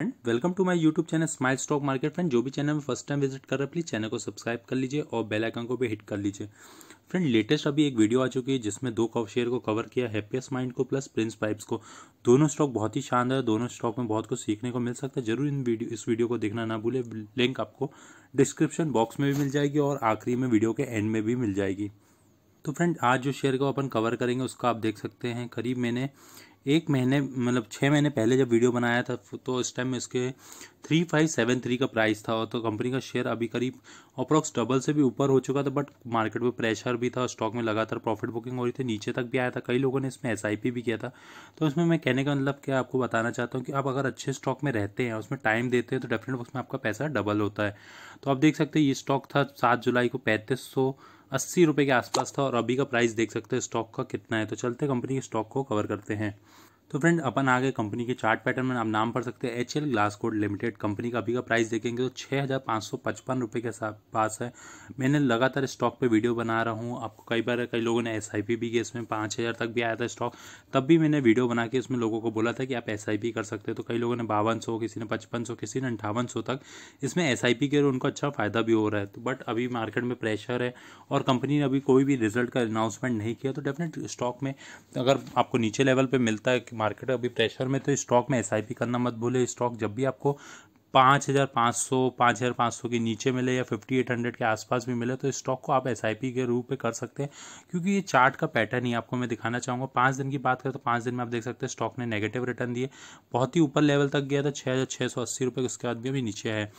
friend welcome to my YouTube channel smile stock market friend जो भी channel में first time visit कर रहे हैं प्लीज़ चैनल को सब्सक्राइब कर लीजिए और बेल आइकन को भी हिट कर लीजिए फ्रेंड लेटेस्ट अभी एक वीडियो आ चुकी है जिसमें दो कव शेयर को कवर किया हैप्पीएस्ट माइंड को प्लस प्रिंस पाइप्स को दोनों स्टॉक बहुत ही शानदार दोनों स्टॉक में बहुत कुछ सीखने को मिल सकता है जरूर इन वीडियो इस वीडियो को देखना ना भूले लिंक आपको डिस्क्रिप्शन बॉक्स में भी मिल जाएगी और आखिरी में वीडियो के एंड में भी मिल जाएगी तो फ्रेंड आज जो शेयर को अपन कवर करेंगे उसका आप देख सकते हैं करीब मैंने एक महीने मतलब छः महीने पहले जब वीडियो बनाया था तो उस टाइम इसके थ्री फाइव सेवन थ्री का प्राइस था तो कंपनी का शेयर अभी करीब अप्रॉक्स डबल से भी ऊपर हो चुका था बट मार्केट में प्रेशर भी था स्टॉक में लगातार प्रॉफिट बुकिंग हो रही थी नीचे तक भी आया था कई लोगों ने इसमें एस भी किया था तो उसमें मैं कहने का मतलब क्या आपको बताना चाहता हूँ कि आप अगर अच्छे स्टॉक में रहते हैं उसमें टाइम देते हैं तो डेफिनेट उसमें आपका पैसा डबल होता है तो आप देख सकते हैं ये स्टॉक था सात जुलाई को पैंतीस अस्सी रुपये के आसपास था और अभी का प्राइस देख सकते हो स्टॉक का कितना है तो चलते कंपनी के स्टॉक को कवर करते हैं तो फ्रेंड अपन आ गए कंपनी के चार्ट पैटर्न में आप नाम पढ़ सकते हैं H L Glass Coat Limited company का अभी का प्राइस देखेंगे तो छः हज़ार पाँच सौ पचपन रुपये के साथ पास है मैंने लगातार स्टॉक पे वीडियो बना रहा हूँ आपको कई बार कई लोगों ने एस आई पी भी किया इसमें पाँच हज़ार तक भी आया था स्टॉक तब भी मैंने वीडियो बना के इसमें लोगों को बोला था कि आप एस आई पी कर सकते हैं तो कई लोगों ने बावन सौ किसी ने पचपन सौ किसी ने अंठावन सौ तक इसमें एस आई पी के उनको अच्छा फ़ायदा भी हो रहा है तो बट अभी मार्केट में प्रेशर है और कंपनी ने अभी कोई भी रिजल्ट का अनाउंसमेंट नहीं किया तो डेफिनेट स्टॉक में अगर आपको नीचे लेवल पर मिलता है मार्केट अभी प्रेशर में तो स्टॉक में एस करना मत भूले स्टॉक जब भी आपको पाँच हज़ार पाँच सौ पाँच हज़ार पाँच सौ के नीचे मिले या फिफ्टी एट हंड्रेड के आसपास भी मिले तो स्टॉक को आप एस आई पी के रूप में कर सकते हैं क्योंकि ये चार्ट का पैटर्न ही आपको मैं दिखाना चाहूँगा पाँच दिन की बात करें तो पाँच दिन में आप देख सकते हैं स्टॉक ने नेगेटिव रिटर्न दिए बहुत ही ऊपर लेवल तक गया था छः हज़ार छः सौ अस्सी रुपये उसके बाद भी अभी नीचे है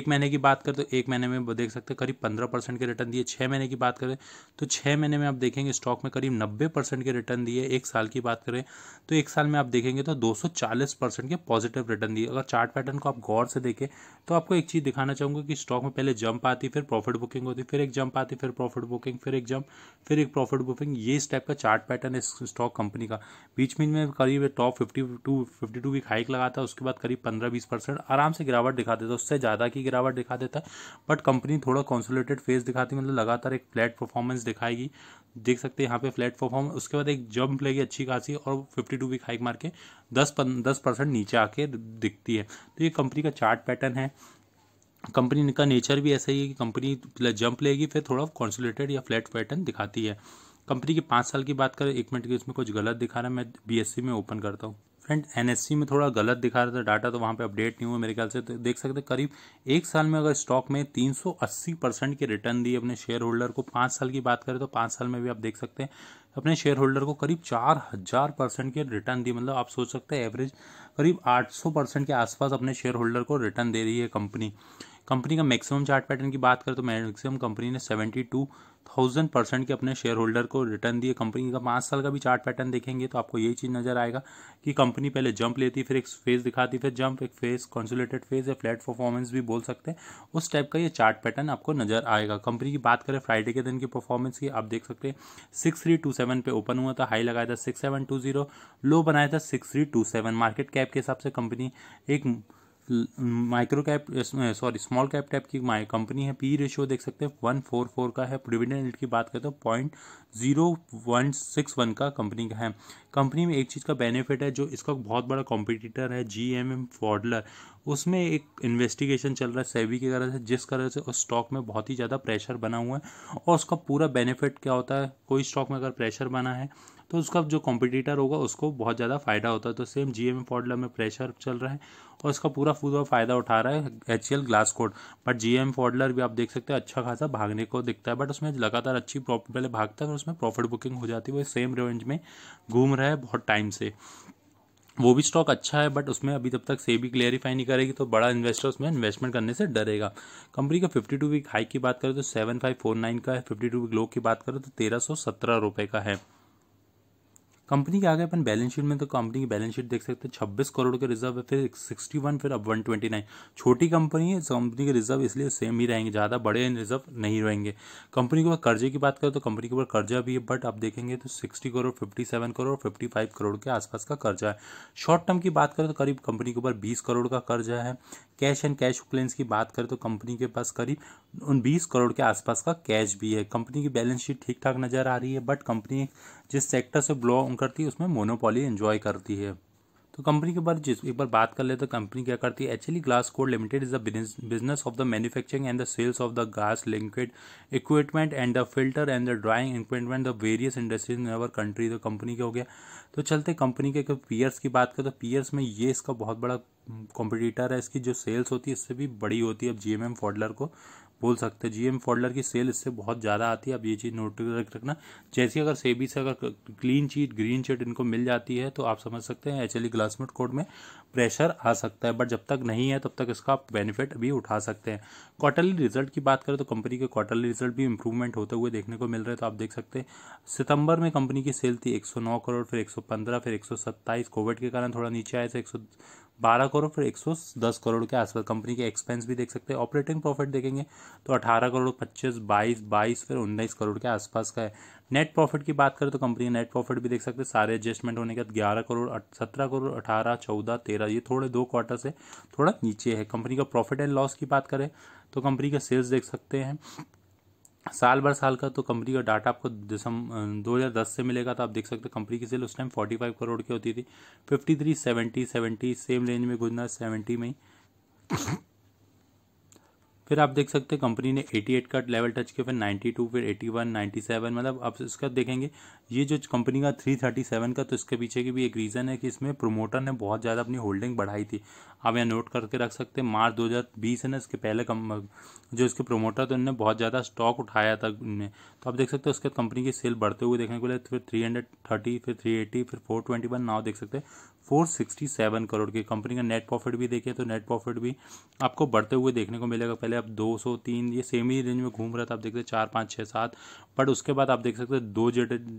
एक महीने की बात करें तो एक महीने में देख सकते हैं करीब पंद्रह परसेंट के रिटर्न दिए छः महीने की बात करें तो छः महीने में आप देखेंगे स्टॉक में करीब नब्बे परसेंट के रिटर्न दिए एक साल की बात करें तो एक साल में आप देखेंगे तो दो सौ चालीस परसेंट के पॉजिटिव रिटर्न दिए अगर चार्ट पैटर्न को आप गौर से देखें तो आपको एक चीज़ दिखाना चाहूँगा कि स्टॉक में पहले जंप आती फिर प्रॉफिट बुकिंग होती फिर एक जंप आती फिर प्रॉफिट बुकिंग फिर एक जंप फिर एक प्रॉफिट बुकिंग ये इस टाइप का चार्ट पैटर्न है स्टॉक कंपनी का बीच बीच में करीब top fifty two fifty two week hike लगाता है उसके बाद करीब पंद्रह बीस परसेंट आराम से गिरावट दिखा देता उससे ज़्यादा की गिरावट दिखा देता बट कंपनी थोड़ा कॉन्सोलेटेड फेस दिखाती मतलब लगातार एक फ्लैट परफॉर्मेंस दिखाएगी देख सकते हैं यहाँ पे फ्लैट परफॉर्म उसके बाद एक जंप लेगी अच्छी खासी और फिफ्टी टू वीक हाइक मार के दस पन, दस परसेंट नीचे आके दिखती है तो ये कंपनी का चार्ट पैटर्न है कंपनी का नेचर भी ऐसा ही है कि कंपनी जंप लेगी फिर थोड़ा कॉन्सोलेटेड या फ्लैट पैटर्न दिखाती है कंपनी की पाँच साल की बात करें एक मिनट की इसमें कुछ गलत दिखा रहा है मैं बी e में ओपन करता हूँ फ्रेंड एनएससी में थोड़ा गलत दिखा रहा था डाटा तो वहाँ पे अपडेट नहीं हुआ मेरे ख्याल से तो देख सकते करीब एक साल में अगर स्टॉक में 380 परसेंट की रिटर्न दी अपने शेयर होल्डर को पाँच साल की बात करें तो पाँच साल में भी आप देख सकते हैं अपने शेयर होल्डर को करीब चार हज़ार परसेंट की रिटर्न दी मतलब आप सोच सकते हैं एवरेज करीब आठ सौ परसेंट के आसपास अपने शेयर होल्डर को रिटर्न दे रही है कंपनी कंपनी का मैक्सिमम चार्ट पैटर्न की बात करें तो मैक्सिमम कंपनी ने सेवेंटी टू थाउजेंड परसेंट के अपने शेयर होल्डर को रिटर्न दिए कंपनी का पाँच साल का भी चार्ट पैटर्न देखेंगे तो आपको यही चीज़ नजर आएगा कि कंपनी पहले जंप लेती फिर एक फेज दिखाती फिर जंप एक फेज कॉन्सुलेटेड फेज या फ्लैट परफॉर्मेंस भी बोल सकते हैं उस टाइप का ये चार्ट पैटर्न आपको नजर आएगा कंपनी की बात करें फ्राइडे के दिन की परफॉर्मेंस की आप देख सकते हैं सिक्स थ्री टू सेवन पे ओपन हुआ था हाई लगाया था six seven two zero low बनाया था six three two seven market cap के हिसाब से कंपनी एक micro cap sorry small cap type की माई कंपनी है पी रेशियो देख सकते हैं वन फोर फोर का है डिविडेंड रेट की बात करें तो point zero one six one का कंपनी का है कंपनी में एक चीज़ का बेनिफिट है जो इसका बहुत बड़ा कॉम्पिटिटर है जी एम एम फॉडलर उसमें एक इन्वेस्टिगेशन चल रहा है सेवी की तरह से जिस तरह से उस स्टॉक में बहुत ही ज़्यादा प्रेशर बना हुआ है और उसका पूरा बेनिफिट क्या होता है कोई स्टॉक में अगर प्रेशर बना है तो उसका जो कॉम्पिटिटर होगा उसको बहुत ज़्यादा फ़ायदा होता है तो सेम जी एम फॉर्डलर में प्रेशर चल रहा है और उसका पूरा पूरा फ़ायदा उठा रहा है H L Glass Coat but G M Pfaudler भी आप देख सकते हैं अच्छा खासा भागने को दिखता है बट उसमें लगातार अच्छी प्रॉफिट पहले भागता है और उसमें प्रॉफिट बुकिंग हो जाती है वो सेम रेंज में घूम रहा है बहुत टाइम से वो भी स्टॉक अच्छा है बट उसमें अभी तब तक से भी क्लियरिफाई नहीं करेगी तो बड़ा इन्वेस्टर उसमें इन्वेस्टमेंट करने से डरेगा कंपनी का 52 वीक हाई की बात करें तो 7549 का है 52 वीक लो की बात करें तो तेरह सौ सत्रह रुपये का है कंपनी के आगे अपन बैलेंस शीट में तो कंपनी की बैलेंस शीट देख सकते हैं छब्बीस करोड़ के रिजर्व है फिर सिक्सटी वन फिर अब वन ट्वेंटी नाइन छोटी कंपनी है कंपनी के रिजर्व इसलिए सेम ही रहेंगे ज़्यादा बड़े रिजर्व नहीं रहेंगे कंपनी के ऊपर कर्जे की बात करें तो कंपनी के ऊपर कर्जा भी है बट आप देखेंगे तो sixty crore fifty seven crore fifty five crore के आसपास का कर्जा है शॉर्ट टर्म की बात करें तो करीब कंपनी के ऊपर बीस करोड़ का कर्जा है कैश एंड कैश क्लेंस की बात करें तो कंपनी के पास करीब उन बीस करोड़ के आसपास का कैश भी है कंपनी की बैलेंस शीट ठीक ठाक नज़र आ रही है बट कंपनी जिस सेक्टर से बिलोंग करती है उसमें मोनोपोली एंजॉय करती है तो कंपनी के बारे जिस एक बार बात कर ले तो कंपनी क्या करती है actually Glass Coat Limited is the business of the manufacturing and the sales of the glass linked equipment and the filter and the drying equipment the various industries in our country तो company के हो गया तो चलते company के peers की बात करें तो पीयर्स में ये इसका बहुत बड़ा कॉम्पिटिटर है इसकी जो सेल्स होती है इससे भी बड़ी होती है अब जी एम को बोल सकते हैं जीएम फोल्डर की सेल इससे बहुत ज़्यादा आती है अब ये चीज़ नोट रख रखना जैसे अगर सेबी से अगर क्लीन चीट ग्रीन चीट इनको मिल जाती है तो आप समझ सकते हैं एचएलई ग्लासमेट कोड में प्रेशर आ सकता है बट जब तक नहीं है तब तक इसका आप बेनिफिट भी उठा सकते हैं क्वार्टरली रिजल्ट की बात करें तो कंपनी के क्वार्टरली रिजल्ट भी इंप्रूवमेंट होते हुए देखने को मिल रहे तो आप देख सकते हैं सितंबर में कंपनी की सेल थी नौ करोड़ फिर पंद्रह फिर 127 कोविड के कारण थोड़ा नीचे आए थे बारह करोड़ फिर एक सौ दस करोड़ के आसपास कंपनी के एक्सपेंस भी देख सकते हैं ऑपरेटिंग प्रॉफिट देखेंगे तो अठारह करोड़ पच्चीस बाईस बाईस फिर उन्नीस करोड़ के आसपास का है नेट प्रॉफिट की बात करें तो कंपनी नेट प्रॉफिट भी देख सकते हैं सारे एडजस्टमेंट होने के बाद ग्यारह करोड़ सत्रह करोड़ अठारह चौदह तेरह ये थोड़े दो क्वार्टर से थोड़ा नीचे है कंपनी का प्रॉफिट एंड लॉस की बात करें तो कंपनी का सेल्स देख सकते हैं साल भर साल का तो कंपनी का डाटा आपको दिसम दस से मिलेगा तो आप देख सकते हैं कंपनी की सेल उस टाइम फोर्टी फाइव करोड़ की होती थी fifty three seventy seventy same range में गुजना सेवेंटी में ही फिर आप देख सकते हैं कंपनी ने 88 का लेवल टच किया फिर 92 फिर 81 97 मतलब आप इसका देखेंगे ये जो कंपनी का 337 का तो इसके पीछे की भी एक रीज़न है कि इसमें प्रोमोटर ने बहुत ज़्यादा अपनी होल्डिंग बढ़ाई थी आप यहाँ नोट करके रख सकते हैं मार्च 2020 है ना इसके पहले कम जो इसके प्रोमोटर थे उनने बहुत ज़्यादा स्टॉक उठाया था उनने तो आप देख सकते हैं उसके कंपनी की सेल बढ़ते हुए देखने को लेकर फिर थ्री हंड्रेड थर्टी फिर थ्री एटी फिर फोर ट्वेंटी वन नाव देख सकते हैं फोर सिक्सटी सेवन करोड़ की कंपनी का नेट प्रॉफिट भी देखिए तो नेट प्रॉफिट भी आपको बढ़ते हुए देखने को मिलेगा पहले अब दो सौ तीन ये सेम ही रेंज में घूम रहा था आप देख सकते चार पाँच छः सात बट उसके बाद आप देख सकते हैं दो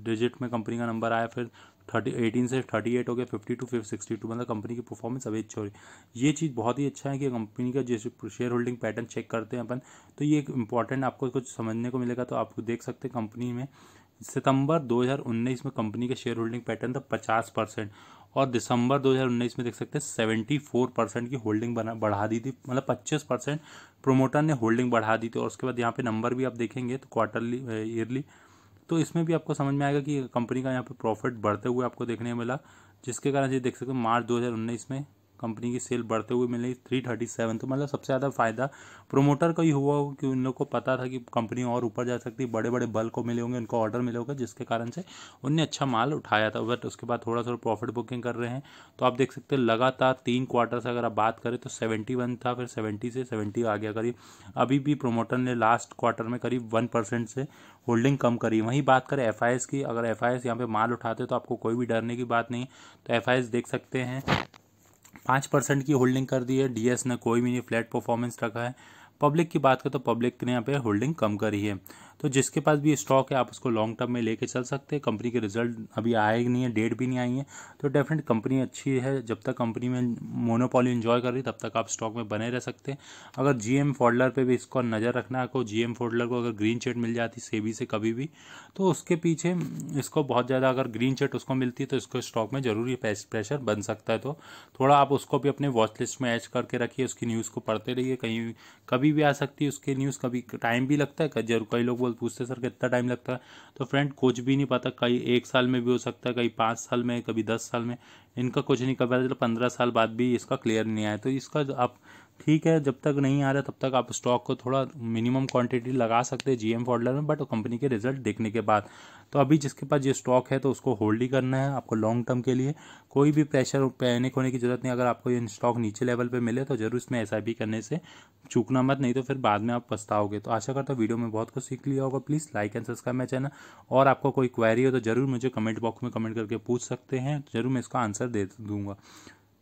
डिजिट में कंपनी का नंबर आया फिर थर्टी एटीन से थर्टी एट हो गया fifty two fifty sixty two मतलब कंपनी की परफॉर्मेंस अभी अच्छी हो रही है ये चीज़ बहुत ही अच्छा है कि कंपनी का जैसे शेयर होल्डिंग पैटर्न चेक करते हैं अपन तो ये एक इंपॉर्टेंट आपको कुछ समझने को मिलेगा तो आप देख सकते हैं कंपनी में सितंबर 2019 में कंपनी का शेयर होल्डिंग पैटर्न था 50 परसेंट और दिसंबर 2019 में देख सकते हैं सेवेंटी फोर परसेंट की होल्डिंग बना बढ़ा दी थी मतलब पच्चीस परसेंट प्रोमोटर ने होल्डिंग बढ़ा दी थी और उसके बाद यहाँ पे नंबर भी आप देखेंगे तो क्वार्टरली ईयरली तो इसमें भी आपको समझ में आएगा कि कंपनी का यहाँ पे प्रॉफिट बढ़ते हुए आपको देखने को मिला जिसके कारण ये देख सकते हैं मार्च दो में कंपनी की सेल बढ़ते हुए मिली थ्री थर्टी सेवन तो मतलब सबसे ज़्यादा फ़ायदा प्रोमोटर का ही हुआ होगा कि उन लोग को पता था कि कंपनी और ऊपर जा सकती बड़े बड़े बल को मिले होंगे उनको ऑर्डर मिले होंगे जिसके कारण से उनने अच्छा माल उठाया था बट उसके बाद थोड़ा थोड़ा प्रॉफिट बुकिंग कर रहे हैं तो आप देख सकते हैं लगातार तीन क्वार्टर से अगर आप बात करें तो सेवेंटी वन था फिर सेवेंटी से सेवेंटी आ गया करीब अभी भी प्रोमोटर ने लास्ट क्वार्टर में करीब वन परसेंट से होल्डिंग कम करी वहीं बात करें एफ की अगर एफ आई यहाँ पे माल उठाते तो आपको कोई भी डरने की बात नहीं तो एफ देख सकते हैं पाँच परसेंट की होल्डिंग कर दी है डीएस ने कोई भी नहीं फ्लैट परफॉर्मेंस रखा है पब्लिक की बात करें तो पब्लिक ने यहाँ पे होल्डिंग कम करी है तो जिसके पास भी स्टॉक है आप उसको लॉन्ग टर्म में लेके चल सकते हैं कंपनी के रिजल्ट अभी आए नहीं है डेट भी नहीं आई है तो डेफिनेट कंपनी अच्छी है जब तक कंपनी में मोनोपॉली इन्जॉय कर रही तब तक आप स्टॉक में बने रह सकते हैं अगर जी एम फोल्डर पर भी इसको नज़र रखना है आपको जी एम को अगर ग्रीन चेट मिल जाती सेबी से कभी भी तो उसके पीछे इसको बहुत ज़्यादा अगर ग्रीन चेट उसको मिलती है तो इसको स्टॉक में ज़रूरी प्रेशर बन सकता है तो थोड़ा आप उसको भी अपने वॉच लिस्ट में ऐड करके रखिए उसकी न्यूज़ को पढ़ते रहिए कहीं कभी भी आ सकती है उसके न्यूज़ कभी टाइम भी लगता है जरूर कई लोग बोल लोग पूछते सर कितना टाइम लगता है तो फ्रेंड कुछ भी नहीं पता कहीं एक साल में भी हो सकता है कहीं पाँच साल में कभी दस साल में इनका कुछ नहीं पाता चलो पंद्रह साल बाद भी इसका क्लियर नहीं आया तो इसका आप ठीक है जब तक नहीं आ रहा तब तक आप स्टॉक को थोड़ा मिनिमम क्वांटिटी लगा सकते हैं जीएम फॉर्डलर में बट कंपनी के रिजल्ट देखने के बाद तो अभी जिसके पास ये स्टॉक है तो उसको होल्ड ही करना है आपको लॉन्ग टर्म के लिए कोई भी प्रेशर पैनिक होने की ज़रूरत नहीं अगर आपको ये स्टॉक नीचे लेवल पर मिले तो जरूर इसमें एस करने से चूकना मत नहीं तो फिर बाद में आप पछताओगे तो आशा करता हूँ वीडियो में बहुत कुछ सीख लिया होगा please like and subscribe my channel और आपको कोई क्वेरी हो तो ज़रूर मुझे कमेंट बॉक्स में कमेंट करके पूछ सकते हैं ज़रूर मैं इसका आंसर दे दूँगा